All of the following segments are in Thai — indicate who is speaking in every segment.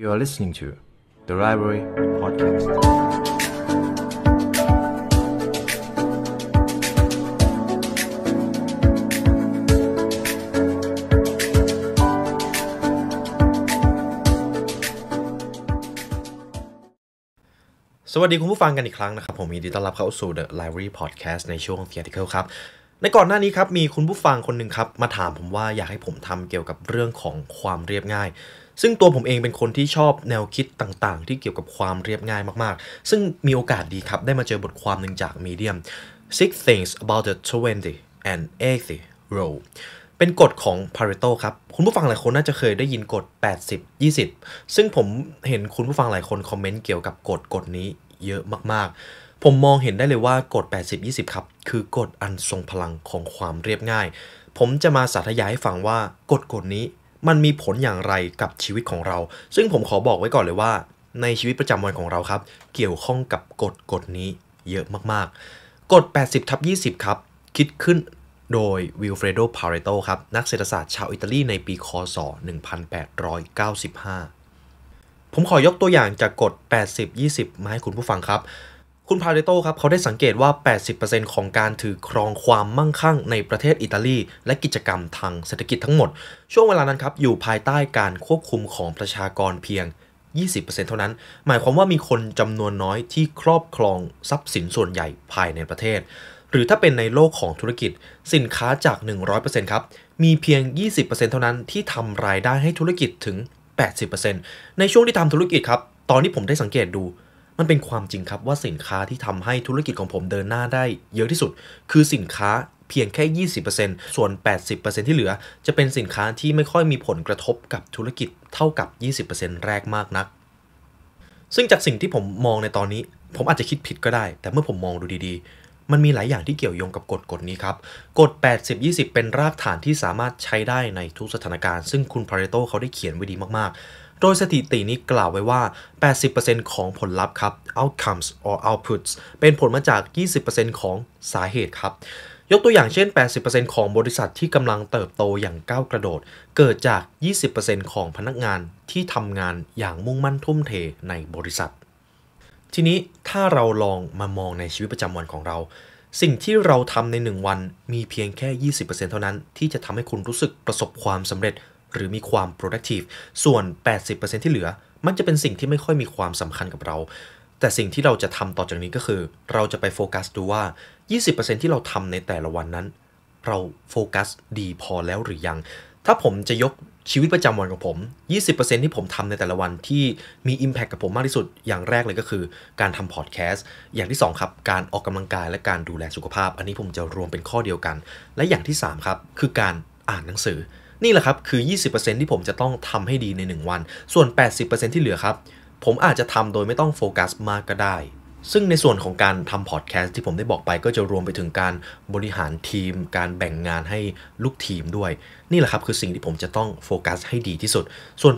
Speaker 1: You are listening to The Library Podcast. สวัสดีคุณผู้ฟังกันอีกครั้งนะครับ ผมมีดีต้อนรับเข้าสู่ The Library Podcast ในช่วง t h e a t i c l e ครับ ในก่อนหน้านี้ครับ มีคุณผู้ฟังคนหนึ่งครับ มาถามผมว่าอยากให้ผมทำเกี่ยวกับเรื่องของความเรียบง่ายซึ่งตัวผมเองเป็นคนที่ชอบแนวคิดต่างๆ ที่เกี่ยวกับความเรียบง่ายมาก ๆ ซึ่งมีโอกาสดีครับ ได้มาเจอบทความหนึ่งจากมีเดียม six things about the 20 and 80 rule เป็นกฎของพาริโตครับ คุณผู้ฟังหลายคนน่าจะเคยได้ยินกฎ 80 20 ซึ่งผมเห็นคุณผู้ฟังหลายคนคอมเมนต์เกี่ยวกับกฎกฎนี้เยอะมากๆ ผมมองเห็นได้เลยว่ากฎ 80 20 ครับ คือกฎอันทรงพลังของความเรียบง่าย ผมจะมาสาธยายให้ฟังว่ากฎกฎนี้มันมีผลอย่างไรกับชีวิตของเรา ซึ่งผมขอบอกไว้ก่อนเลยว่า ในชีวิตประจำวันของเราครับเกี่ยวข้องกับกฎกฎนี้เยอะมากๆ กฎ 80ทับ20 ครับคิดขึ้นโดยวิลเฟรโดพาเรโตครับนักเศรษฐศาสตร์ชาวอิตาลีในปีคศ 1895 ผมขอยกตัวอย่างจากกฎ 80-20 มาให้คุณผู้ฟังครับคุณพาเรโตครับ เขาได้สังเกตว่า 80%ของการถือครองความมั่งคั่งในประเทศอิตาลี และกิจกรรมทางเศรษฐกิจทั้งหมดช่วงเวลานั้นครับอยู่ภายใต้การควบคุมของประชากรเพียง 20%เท่านั้น หมายความว่ามีคนจำนวนน้อยที่ครอบครองทรัพย์สินส่วนใหญ่ภายในประเทศ หรือถ้าเป็นในโลกของธุรกิจสินค้าจาก 100%ครับมีเพียง 20%เท่านั้นที่ทำรายได้ให้ธุรกิจถึง 80%ในช่วงที่ทำธุรกิจครับตอนนี้ผมได้สังเกตดูันเป็นความจริงครับว่าสินค้าที่ทำให้ธุรกิจของผมเดินหน้าได้เยอะที่สุด คือสินค้าเพียงแค่ 20%ส่วน 80%ที่เหลือ จะเป็นสินค้าที่ไม่ค่อยมีผลกระทบกับธุรกิจเท่ากับ 20%แรกมากนัก ซึ่งจากสิ่งที่ผมมองในตอนนี้ ผมอาจจะคิดผิดก็ได้ แต่เมื่อผมมองดูดีๆ มันมีหลายอย่างที่เกี่ยวโยงกับกฎกฎนี้ครับกฎ80-20 เป็นรากฐานที่สามารถใช้ได้ในทุกสถานการณ์ซึ่งคุณพาเรโตเขาได้เขียนไว้ดีมากๆโดยสถิตินี้กล่าวไว้ว่า 80%ของผลลัพธ์ครับ outcomes or outputs เป็นผลมาจาก 20%ของสาเหตุครับ ยกตัวอย่างเช่น 80%ของบริษัทที่กำลังเติบโตอย่างก้าวกระโดด เกิดจาก 20%ของพนักงานที่ทำงานอย่างมุ่งมั่นทุ่มเทในบริษัท ทีนี้ถ้าเราลองมามองในชีวิตประจำวันของเรา สิ่งที่เราทำใน 1 วันมีเพียงแค่ 20%เท่านั้น ที่จะทำให้คุณรู้สึกประสบความสำเร็จหรือมีความ productive ส่วน 80%ที่เหลือ มันจะเป็นสิ่งที่ไม่ค่อยมีความสำคัญกับเรา แต่สิ่งที่เราจะทำต่อจากนี้ก็คือ เราจะไปโฟกัสดูว่า 20%ที่เราทำในแต่ละวันนั้น เราโฟกัสดีพอแล้วหรือยัง ถ้าผมจะยกชีวิตประจำวันของผม 20%ที่ผมทำในแต่ละวันที่มี Impact กับผมมากที่สุด อย่างแรกเลยก็คือ การทำพอดแคสต์ อย่างที่ 2 ครับ การออกกำลังกายและการดูแลสุขภาพ อันนี้ผมจะรวมเป็นข้อเดียวกัน และอย่างที่ 3 ครับ คือการอ่านหนังสือนี่แหละครับคือ 20%ที่ผมจะต้องทำให้ดีใน 1 วัน ส่วน 80%ที่เหลือครับ ผมอาจจะทำโดยไม่ต้องโฟกัสมากก็ได้ ซึ่งในส่วนของการทำพอดแคสต์ที่ผมได้บอกไปก็จะรวมไปถึงการบริหารทีม การแบ่งงานให้ลูกทีมด้วย นี่แหละครับคือสิ่งที่ผมจะต้องโฟกัสให้ดีที่สุด ส่วน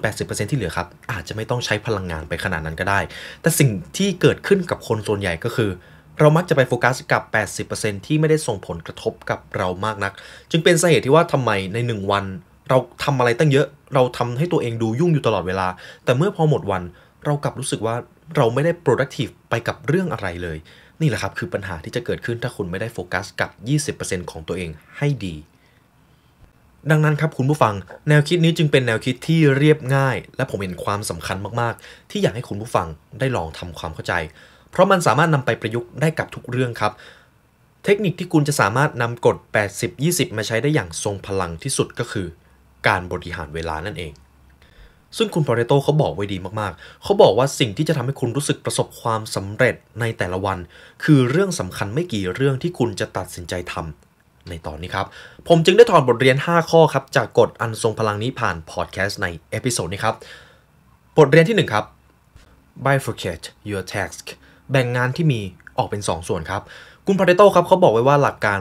Speaker 1: 80%ที่เหลือครับ อาจจะไม่ต้องใช้พลังงานไปขนาดนั้นก็ได้ แต่สิ่งที่เกิดขึ้นกับคนส่วนใหญ่ก็คือ เรามักจะไปโฟกัสกับ 80%ที่ไม่ได้ส่งผลกระทบกับเรามากนัก จึงเป็นสาเหตุที่ว่าทำไมใน 1 วันเราทำอะไรตั้งเยอะ เราทำให้ตัวเองดูยุ่งอยู่ตลอดเวลา แต่เมื่อพอหมดวัน เรากลับรู้สึกว่าเราไม่ได้ productive ไปกับเรื่องอะไรเลย นี่แหละครับคือปัญหาที่จะเกิดขึ้นถ้าคุณไม่ได้โฟกัสกับ 20%ของตัวเองให้ดี ดังนั้นครับคุณผู้ฟัง แนวคิดนี้จึงเป็นแนวคิดที่เรียบง่าย และผมเห็นความสำคัญมากๆ ที่อยากให้คุณผู้ฟังได้ลองทำความเข้าใจ เพราะมันสามารถนำไปประยุกต์ได้กับทุกเรื่องครับ เทคนิคที่คุณจะสามารถนำกฎ80-20 มาใช้ได้อย่างทรงพลังที่สุดก็คือการบริหารเวลานั่นเอง ซึ่งคุณพอเรโตเขาบอกไว้ดีมากๆ เขาบอกว่าสิ่งที่จะทำให้คุณรู้สึกประสบความสำเร็จในแต่ละวัน คือเรื่องสำคัญไม่กี่เรื่องที่คุณจะตัดสินใจทำ ในตอนนี้ครับ ผมจึงได้ถอดบทเรียน 5 ข้อครับ จากกฎอันทรงพลังนี้ผ่านพอดแคสต์ในเอพิโซดนี้ครับ บทเรียนที่ 1 ครับ bifurcate your task แบ่งงานที่มีออกเป็น 2 ส่วนครับคุณพาเรโตครับเขาบอกไว้ว่าหลักการ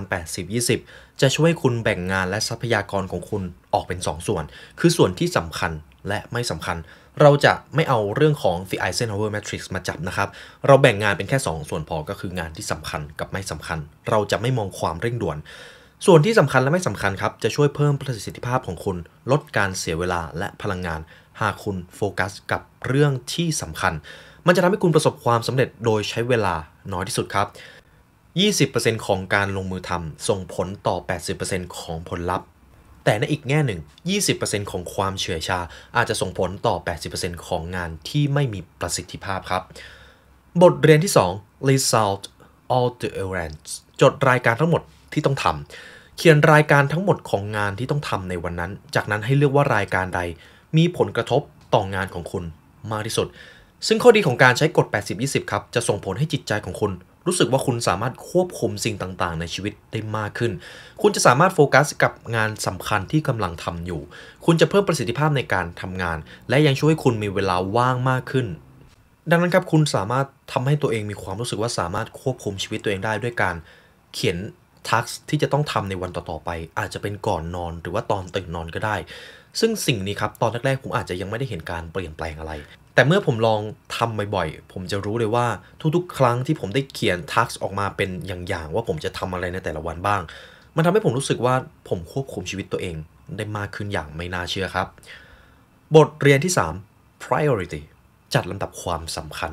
Speaker 1: 80-20 จะช่วยคุณแบ่งงานและทรัพยากรของคุณออกเป็น 2 ส่วน คือส่วนที่สำคัญและไม่สำคัญ เราจะไม่เอาเรื่องของ The Eisenhower Matrix มาจับนะครับ เราแบ่งงานเป็นแค่ 2 ส่วนพอก็คืองานที่สำคัญกับไม่สำคัญ เราจะไม่มองความเร่งด่วน ส่วนที่สำคัญและไม่สำคัญครับ จะช่วยเพิ่มประสิทธิภาพของคุณ ลดการเสียเวลาและพลังงาน หากคุณโฟกัสกับเรื่องที่สำคัญ มันจะทำให้คุณประสบความสำเร็จโดยใช้เวลาน้อยที่สุดครับ20%ของการลงมือทำส่งผลต่อ 80%ของผลลัพธ์ แต่ในอีกแง่หนึ่ง 20%ของความเฉื่อยชาอาจจะส่งผลต่อ 80%ของงานที่ไม่มีประสิทธิภาพครับ บทเรียนที่ 2 result all the errands จดรายการทั้งหมดที่ต้องทำเขียนรายการทั้งหมดของงานที่ต้องทำในวันนั้น จากนั้นให้เลือกว่ารายการใด มีผลกระทบต่องานของคุณมากที่สุด ซึ่งข้อดีของการใช้กฎ80-20 ครับ จะส่งผลให้จิตใจของคุณรู้สึกว่าคุณสามารถควบคุมสิ่งต่างๆ ในชีวิตได้มากขึ้น คุณจะสามารถโฟกัสกับงานสำคัญที่กำลังทำอยู่ คุณจะเพิ่มประสิทธิภาพในการทำงาน และยังช่วยคุณมีเวลาว่างมากขึ้น ดังนั้นครับ คุณสามารถทำให้ตัวเองมีความรู้สึกว่าสามารถควบคุมชีวิตตัวเองได้ด้วยการเขียนทักที่จะต้องทำในวันต่อๆ ไป อาจจะเป็นก่อนนอนหรือว่าตอนตื่นนอนก็ได้ซึ่งสิ่งนี้ครับ ตอนแรกๆผมอาจจะยังไม่ได้เห็นการเปลี่ยนแปลงอะไร แต่เมื่อผมลองทำบ่อยๆผมจะรู้เลยว่า ทุกๆครั้งที่ผมได้เขียนทักษ์ออกมาเป็นอย่างๆว่าผมจะทำอะไรในแต่ละวันบ้าง มันทำให้ผมรู้สึกว่าผมควบคุมชีวิตตัวเอง ได้มากขึ้นอย่างไม่น่าเชื่อครับ บทเรียนที่ 3 priority จัดลำดับความสำคัญ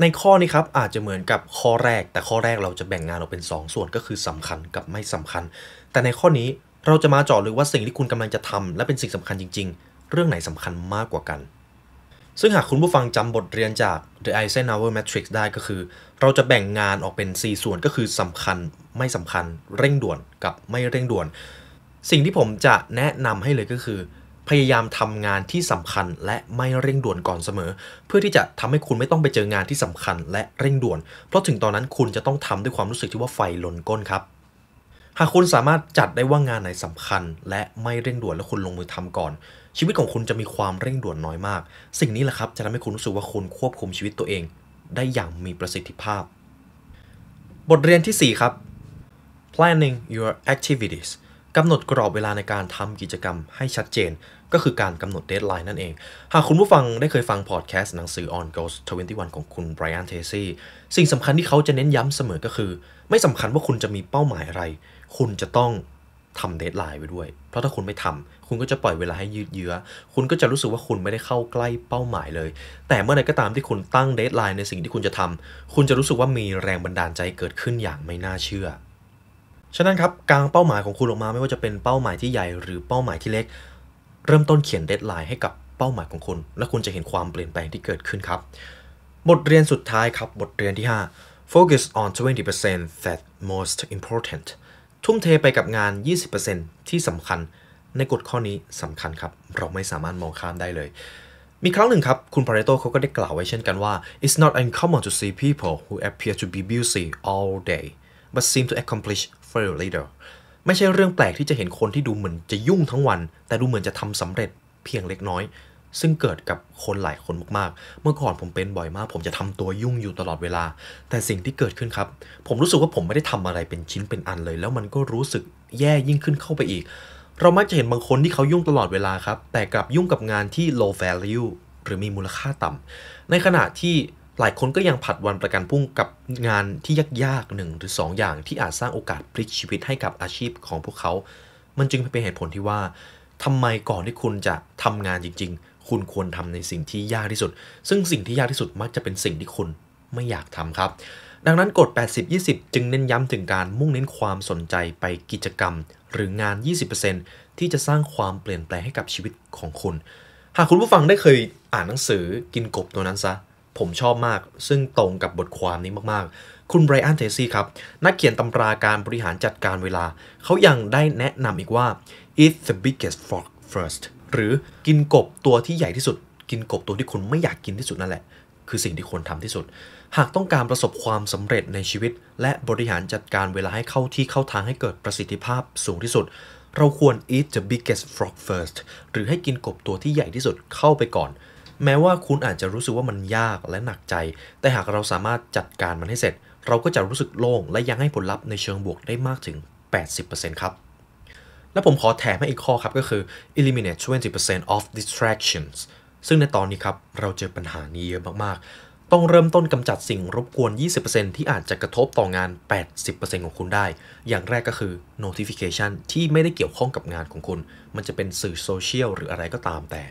Speaker 1: ในข้อนี้ครับอาจจะเหมือนกับข้อแรก แต่ข้อแรกเราจะแบ่งงานออกเป็น 2 ส่วนก็คือสำคัญกับไม่สำคัญ แต่ในข้อนี้เราจะมาเจาะลึกว่าสิ่งที่คุณกำลังจะทำ และเป็นสิ่งสำคัญจริงๆ เรื่องไหนสำคัญมากกว่ากัน ซึ่งหากคุณผู้ฟังจำบทเรียนจาก The Eisenhower Matrix ได้ก็คือ เราจะแบ่งงานออกเป็น 4 ส่วนก็คือสำคัญไม่สำคัญ เร่งด่วนกับไม่เร่งด่วน สิ่งที่ผมจะแนะนำให้เลยก็คือ พยายามทำงานที่สำคัญและไม่เร่งด่วนก่อนเสมอ เพื่อที่จะทำให้คุณไม่ต้องไปเจองานที่สำคัญ และเร่งด่วน เพราะถึงตอนนั้นคุณจะต้องทำด้วยความรู้สึกที่ว่าไฟลนก้นครับหากคุณสามารถจัดได้ว่างานไหนสำคัญ และไม่เร่งด่วนและคุณลงมือทำก่อน ชีวิตของคุณจะมีความเร่งด่วนน้อยมาก สิ่งนี้แหละครับจะทำให้คุณรู้สึกว่าคุณควบคุมชีวิตตัวเอง ได้อย่างมีประสิทธิภาพ บทเรียนที่ 4 ครับ planning your activities กำหนดกรอบเวลาในการทำกิจกรรมให้ชัดเจน ก็คือการกำหนดเดทไลน์นั่นเอง หากคุณผู้ฟังได้เคยฟังพอดแคสต์หนังสือ On Goals 21ของคุณไบรอันเทซี่สิ่งสำคัญที่เขาจะเน้นย้ำเสมอก็คือ ไม่สำคัญว่าคุณจะมีเป้าหมายอะไรคุณจะต้องทำเดทไลน์ไปด้วย เพราะถ้าคุณไม่ทำ คุณก็จะปล่อยเวลาให้ยืดเยื้อ คุณก็จะรู้สึกว่าคุณไม่ได้เข้าใกล้เป้าหมายเลย แต่เมื่อใดก็ตามที่คุณตั้งเดทไลน์ในสิ่งที่คุณจะทำ คุณจะรู้สึกว่ามีแรงบันดาลใจเกิดขึ้นอย่างไม่น่าเชื่อ ฉะนั้นครับ กลางเป้าหมายของคุณออกมาไม่ว่าจะเป็นเป้าหมายที่ใหญ่หรือเป้าหมายที่เล็ก เริ่มต้นเขียนเดทไลน์ให้กับเป้าหมายของคุณ และคุณจะเห็นความเปลี่ยนแปลงที่เกิดขึ้นครับ บทเรียนสุดท้ายครับบทเรียนที่ 5 focus on 20% that most important ทุ่มเทไปกับงาน 20%ที่สำคัญ ในกฎข้อนี้สำคัญครับ เราไม่สามารถมองข้ามได้เลย มีครั้งหนึ่งครับ คุณพาเรโตเขาก็ได้กล่าวไว้เช่นกันว่า it's not uncommon to see people who appear to be busy all day but seem to accomplish very little ไม่ใช่เรื่องแปลกที่จะเห็นคนที่ดูเหมือนจะยุ่งทั้งวัน แต่ดูเหมือนจะทำสำเร็จเพียงเล็กน้อยซึ่งเกิดกับคนหลายคนมากๆ เมื่อก่อนผมเป็นบ่อยมาก ผมจะทำตัวยุ่งอยู่ตลอดเวลา แต่สิ่งที่เกิดขึ้นครับ ผมรู้สึกว่าผมไม่ได้ทำอะไรเป็นชิ้นเป็นอันเลย แล้วมันก็รู้สึกแย่ยิ่งขึ้นเข้าไปอีก เรามักจะเห็นบางคนที่เขายุ่งตลอดเวลาครับ แต่กลับยุ่งกับงานที่ low value หรือมีมูลค่าต่ำ ในขณะที่หลายคนก็ยังผัดวันประกันพรุ่งกับงานที่ยากๆหนึ่งหรือ2อย่าง ที่อาจสร้างโอกาสพลิกชีวิตให้กับอาชีพของพวกเขา มันจึงเป็นเหตุผลที่ว่าทำไมก่อนที่คุณจะทำงานจริงๆ คุณควรทำในสิ่งที่ยากที่สุด ซึ่งสิ่งที่ยากที่สุด มักจะเป็นสิ่งที่คุณไม่อยากทำครับ ดังนั้นกฎ80-20 จึงเน้นย้ำถึงการมุ่งเน้นความสนใจไปกิจกรรมหรืองาน 20%ที่จะสร้างความเปลี่ยนแปลงให้กับชีวิตของคุณ หากคุณผู้ฟังได้เคยอ่านหนังสือกินกบตัวนั้นซะ ผมชอบมาก ซึ่งตรงกับบทความนี้มากๆ คุณไบรอันเทซี่ครับ นักเขียนตำราการบริหารจัดการเวลา เขายังได้แนะนำอีกว่า eat the biggest frog first หรือกินกบตัวที่ใหญ่ที่สุด กินกบตัวที่คุณไม่อยากกินที่สุดนั่นแหละ คือสิ่งที่ควรทำที่สุด หากต้องการประสบความสำเร็จในชีวิต และบริหารจัดการเวลาให้เข้าที่เข้าทางให้เกิดประสิทธิภาพสูงที่สุด เราควร eat the biggest frog first หรือให้กินกบตัวที่ใหญ่ที่สุดเข้าไปก่อน แม้ว่าคุณอาจจะรู้สึกว่ามันยากและหนักใจ แต่หากเราสามารถจัดการมันให้เสร็จ เราก็จะรู้สึกโล่งและยังให้ผลลัพธ์ในเชิงบวกได้มากถึง 80%ครับและผมขอแถมให้อีกข้อครับก็คือ eliminate 20% of distractions ซึ่งในตอนนี้ครับเราเจอปัญหานี้เยอะมากๆ ต้องเริ่มต้นกำจัดสิ่งรบกวน 20%ที่อาจจะกระทบต่องาน 80%ของคุณได้ อย่างแรกก็คือ notification ที่ไม่ได้เกี่ยวข้องกับงานของคุณ มันจะเป็นสื่อโซเชียลหรืออะไรก็ตามแต่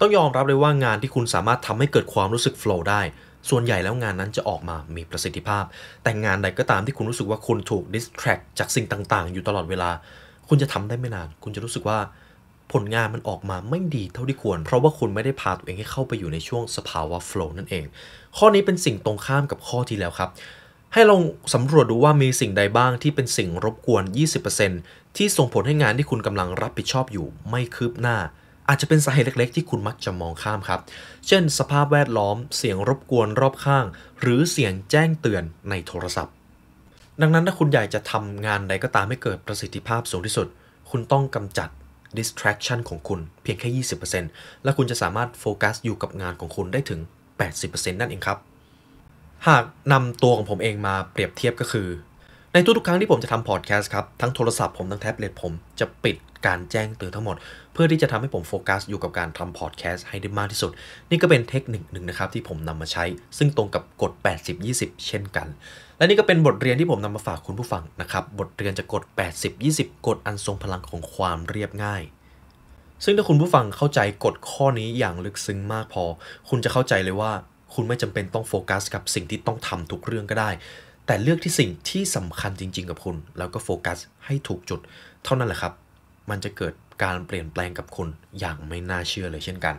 Speaker 1: ต้องยอมรับเลยว่างานที่คุณสามารถทำให้เกิดความรู้สึก flow ได้ ส่วนใหญ่แล้วงานนั้นจะออกมา มีประสิทธิภาพ แต่งานใดก็ตามที่คุณรู้สึกว่าคุณถูก distract จากสิ่งต่าง ๆ อยู่ตลอดเวลาคุณจะทำได้ไม่นาน คุณจะรู้สึกว่าผลงานมันออกมาไม่ดีเท่าที่ควร เพราะว่าคุณไม่ได้พาตัวเองให้เข้าไปอยู่ในช่วงสภาวะโฟล์นั่นเอง ข้อนี้เป็นสิ่งตรงข้ามกับข้อที่แล้วครับ ให้ลองสำรวจดูว่ามีสิ่งใดบ้างที่เป็นสิ่งรบกวน 20%ที่ส่งผลให้งานที่คุณกำลังรับผิดชอบอยู่ไม่คืบหน้า อาจจะเป็นสาเหตุเล็กๆที่คุณมักจะมองข้ามครับ เช่น สภาพแวดล้อม เสียงรบกวนรอบข้าง หรือเสียงแจ้งเตือนในโทรศัพท์ดังนั้นถ้าคุณอยากจะทำงานใดก็ตามให้เกิดประสิทธิภาพสูงที่สุด คุณต้องกำจัด distraction ของคุณเพียงแค่ 20%และคุณจะสามารถโฟกัสอยู่กับงานของคุณได้ถึง 80%นั่นเองครับ หากนำตัวของผมเองมาเปรียบเทียบก็คือในทุกๆครั้งที่ผมจะทำพอดแคสต์ครับทั้งโทรศัพท์ผมทั้งแท็บเล็ตผมจะปิดการแจ้งเตือนทั้งหมด เพื่อที่จะทำให้ผมโฟกัสอยู่กับการทำพอดแคสต์ให้ได้มากที่สุด นี่ก็เป็นเทคนิคหนึ่งนะครับที่ผมนำมาใช้ ซึ่งตรงกับกฎ 80-20 เช่นกัน และนี่ก็เป็นบทเรียนที่ผมนำมาฝากคุณผู้ฟังนะครับบทเรียนจากกฎ 80-20 กฎอันทรงพลังของความเรียบง่าย ซึ่งถ้าคุณผู้ฟังเข้าใจกฎข้อนี้อย่างลึกซึ้งมากพอ คุณจะเข้าใจเลยว่าคุณไม่จำเป็นต้องโฟกัสกับสิ่งที่ต้องทำทุกเรื่องก็ได้แต่เลือกที่สิ่งที่สำคัญจริงๆกับคุณ แล้วก็โฟกัสให้ถูกจุด เท่านั้นแหละครับ มันจะเกิดการเปลี่ยนแปลงกับคุณอย่างไม่น่าเชื่อเลยเช่นกัน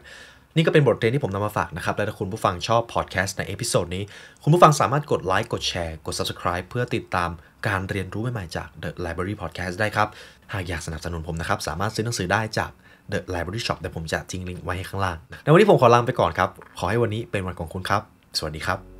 Speaker 1: นี่ก็เป็นบทเรียนที่ผมนำมาฝากนะครับ และถ้าคุณผู้ฟังชอบพอดแคสต์ในเอพิโซดนี้ คุณผู้ฟังสามารถกดไลค์กดแชร์กด Subscribe เพื่อติดตามการเรียนรู้ใหม่ ๆ จาก The Library Podcast ได้ครับหากอยากสนับสนุนผมนะครับสามารถซื้อหนังสือได้จาก The Library Shop แต่ผมจะทิ้งลิงก์ไว้ให้ข้างล่างในวันนี้ผมขอลาไปก่อนครับขอให้วันนี้เป็นวันของคุณครับ สวัสดีครับ